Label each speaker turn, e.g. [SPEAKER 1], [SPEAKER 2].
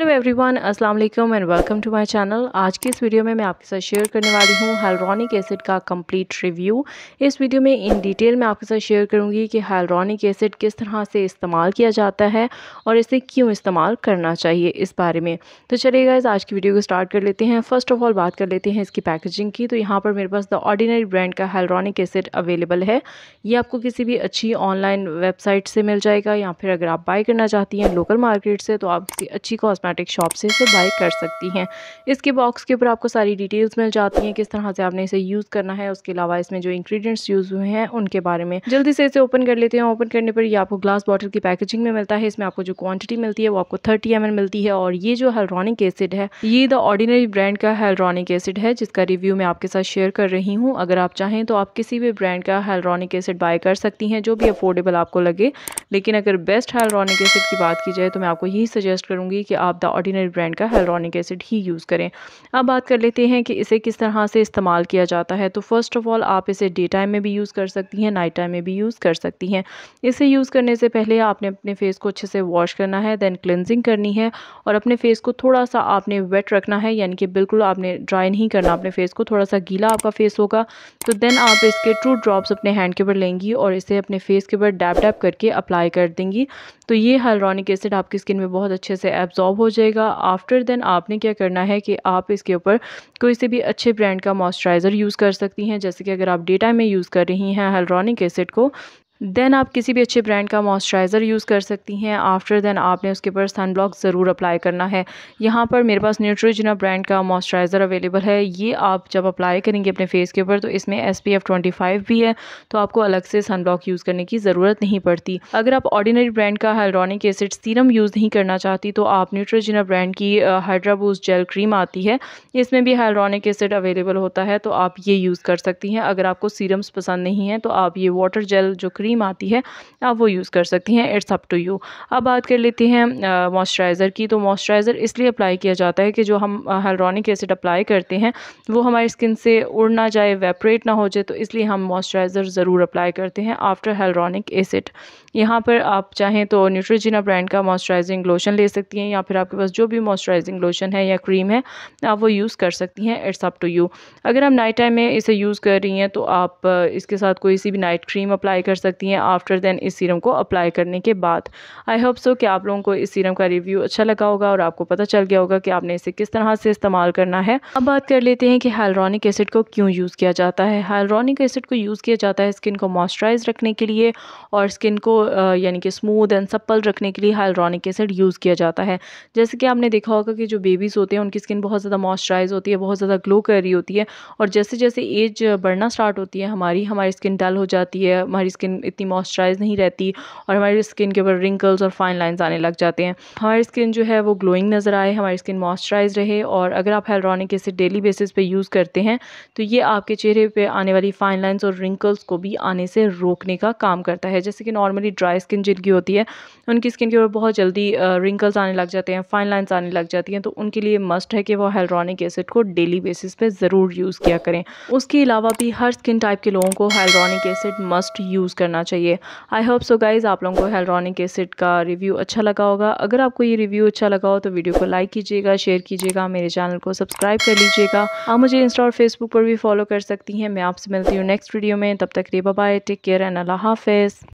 [SPEAKER 1] hello everyone अस्सलाम वालेकुम and welcome to my channel आज की इस वीडियो में मैं आपके साथ शेयर करने वाली हूँ हाइलरॉनिक एसिड का कंप्लीट रिव्यू इस वीडियो में इन डिटेल मैं आपके साथ शेयर करूँगी कि हाइलरॉनिक एसिड किस तरह से इस्तेमाल किया जाता है और इसे क्यों इस्तेमाल करना चाहिए इस बारे में तो चलिएगा इस आज की वीडियो को स्टार्ट कर लेते हैं फर्स्ट ऑफ ऑल बात कर लेते हैं इसकी पैकेजिंग की तो यहाँ पर मेरे पास द ऑर्डिनरी ब्रांड का हेलरॉनिक एसिड अवेलेबल है ये आपको किसी भी अच्छी ऑनलाइन वेबसाइट से मिल जाएगा या फिर अगर आप बाई करना चाहती हैं लोकल मार्केट से तो आप किसी अच्छी कॉस्ट कॉस्मेटिक शॉप से इसे बाई कर सकती हैं इसके बॉक्स के ऊपर आपको सारी डिटेल्स मिल जाती हैं किस तरह से आपने इसे यूज़ करना है उसके अलावा इसमें जो इंग्रीडियंट्स यूज़ हुए हैं उनके बारे में जल्दी से इसे ओपन कर लेते हैं ओपन करने पर ये आपको ग्लास बॉटल की पैकेजिंग में मिलता है इसमें आपको जो क्वान्टिटी मिलती है वो आपको थर्टी एम मिलती है और ये जो हेल्ड्रॉनिक एसिड है ये द ऑर्डिनरी ब्रांड का हेल्ड्रॉनिक एसिड है जिसका रिव्यू मैं आपके साथ शेयर कर रही हूँ अगर आप चाहें तो आप किसी भी ब्रांड का हेल्ड्रॉनिक एसिड बाय कर सकती हैं जो भी अफोर्डेबल आपको लगे लेकिन अगर बेस्ट हेल्ड्रॉनिक एसिड की बात की जाए तो मैं आपको यही सजेस्ट करूँगी कि आप द ऑर्डिनरी ब्रांड का हेलोनिक एसिड ही यूज़ करें अब बात कर लेते हैं कि इसे किस तरह से इस्तेमाल किया जाता है तो फ़र्स्ट ऑफ़ ऑल आप इसे डे टाइम में भी यूज़ कर सकती हैं नाइट टाइम में भी यूज़ कर सकती हैं इसे यूज़ करने से पहले आपने अपने फेस को अच्छे से वॉश करना है देन क्लिनजिंग करनी है और अपने फेस को थोड़ा सा आपने वेट रखना है यानी कि बिल्कुल आपने ड्राई नहीं करना अपने फेस को थोड़ा सा गीला आपका फेस होगा तो देन आप इसके टू ड्रॉप्स अपने हैंड के ऊपर लेंगी और इसे अपने फेस के ऊपर डैप डैप करके अप्लाई कर देंगी तो ये हेलोनिक एसिड आपकी स्किन में बहुत अच्छे से एब्जॉर्ब हो जाएगा आफ्टर देन आपने क्या करना है कि आप इसके ऊपर कोई से भी अच्छे ब्रांड का मॉइस्चराइज़र यूज़ कर सकती हैं जैसे कि अगर आप डेटा में यूज़ कर रही हैं हेलरॉनिक एसिड को देन आप किसी भी अच्छे ब्रांड का मॉइस्चराइज़र यूज़ कर सकती हैं आफ्टर देन आपने उसके ऊपर सनब्लॉक ज़रूर अप्लाई करना है यहाँ पर मेरे पास न्यूट्रोजिना ब्रांड का मॉइस्चराइज़र अवेलेबल है ये आप जब अप्लाई करेंगे अपने फेस के ऊपर तो इसमें S P F twenty five भी है तो आपको अलग से सनब्लॉक यूज़ करने की ज़रूरत नहीं पड़ती अगर आप ऑर्डिनरी ब्रांड का हाइड्रॉनिक एसिड सीरम यूज़ नहीं करना चाहती तो आप न्यूट्रोजिना ब्रांड की हाइड्राबूस जेल क्रीम आती है इसमें भी हाइड्रॉनिक एसिड अवेलेबल होता है तो आप ये यूज़ कर सकती हैं अगर आपको सीरम्स पसंद नहीं है तो आप ये वाटर जेल जो क्रीम क्रीम आती है आप वो यूज़ कर सकती हैं इट्स अप टू यू अब बात कर लेते हैं मॉइस्चराइज़र की तो मॉइस्चराइज़र इसलिए अप्लाई किया जाता है कि जो हम हेलरॉनिक एसिड अप्लाई करते हैं वो हमारी स्किन से उड़ ना जाए वेपरेट ना हो जाए तो इसलिए हम मॉइस्चराइज़र ज़रूर अप्लाई करते हैं आफ्टर हेलरॉनिक एसिड यहाँ पर आप चाहें तो न्यूट्रोजिना ब्रांड का मॉइस्चराइजिंग लोशन ले सकती हैं या फिर आपके पास जो भी मॉइस्चराइजिंग लोशन है या क्रीम है आप वो यूज़ कर सकती हैं इट्स अप टू यू अगर आप नाइट टाइम में इसे यूज़ कर रही हैं तो आप इसके साथ कोई सी भी नाइट क्रीम अप्लाई कर सकती हैं आफ्टर देन इस सीरम को अप्लाई करने के बाद आई होप सो कि आप लोगों को इस सीरम का रिव्यू अच्छा लगा होगा और आपको पता चल गया होगा कि आपने इसे किस तरह से इस्तेमाल करना है अब बात कर लेते हैं कि हाइलरॉनिक एसिड को क्यों यूज़ किया जाता है हाइलरॉनिक एसिड को यूज़ किया जाता है स्किन को मॉइस्चराइज रखने के लिए और स्किन को यानी कि स्मूथ एंड सप्पल रखने के लिए हाइलोनिक एसिड यूज़ किया जाता है जैसे कि आपने देखा होगा कि जो बेबीज़ होते हैं उनकी स्किन बहुत ज़्यादा मॉइस्चराइज होती है बहुत ज़्यादा ग्लो कर रही होती है और जैसे जैसे एज बढ़ना स्टार्ट होती है हमारी हमारी स्किन डल हो जाती है हमारी स्किन इतनी मॉइस्चराइज नहीं रहती और हमारी स्किन के ऊपर रिंकल्स और फाइन लाइन्स आने लग जाते हैं हमारी स्किन जो है वो ग्लोइंग नज़र आए हमारी स्किन मॉइस्चराइज रहे और अगर आप हेलरॉनिक एसिड डेली बेसिस पर यूज़ करते हैं तो ये आपके चेहरे पर आने वाली फाइन लाइन्स और रिंकल्स को भी आने से रोकने का काम करता है जैसे कि नॉर्मली भी ड्राई स्किन जिनकी होती है उनकी स्किन के ऊपर बहुत जल्दी रिंकल्स आने लग जाते हैं फाइन लाइन्स आने लग जाती हैं तो उनके लिए मस्ट है कि वो हेलरॉनिक एसिड को डेली बेसिस पे ज़रूर यूज़ किया करें उसके अलावा भी हर स्किन टाइप के लोगों को हेलरॉनिक एसिड मस्ट यूज़ करना चाहिए आई होप सो गाइज़ आप लोगों को हेलरॉनिक एसिड का रिव्यू अच्छा लगा होगा अगर आपको ये रिव्यू अच्छा लगा हो तो वीडियो को लाइक कीजिएगा शेयर कीजिएगा मेरे चैनल को सब्सक्राइब कर लीजिएगा आप मुझे इंस्टा और फेसबुक पर भी फॉलो कर सकती हैं मैं आपसे मिलती हूँ नेक्स्ट वीडियो में तब तक रे बाय टेक केयर एंड अल्लाह हाफिज़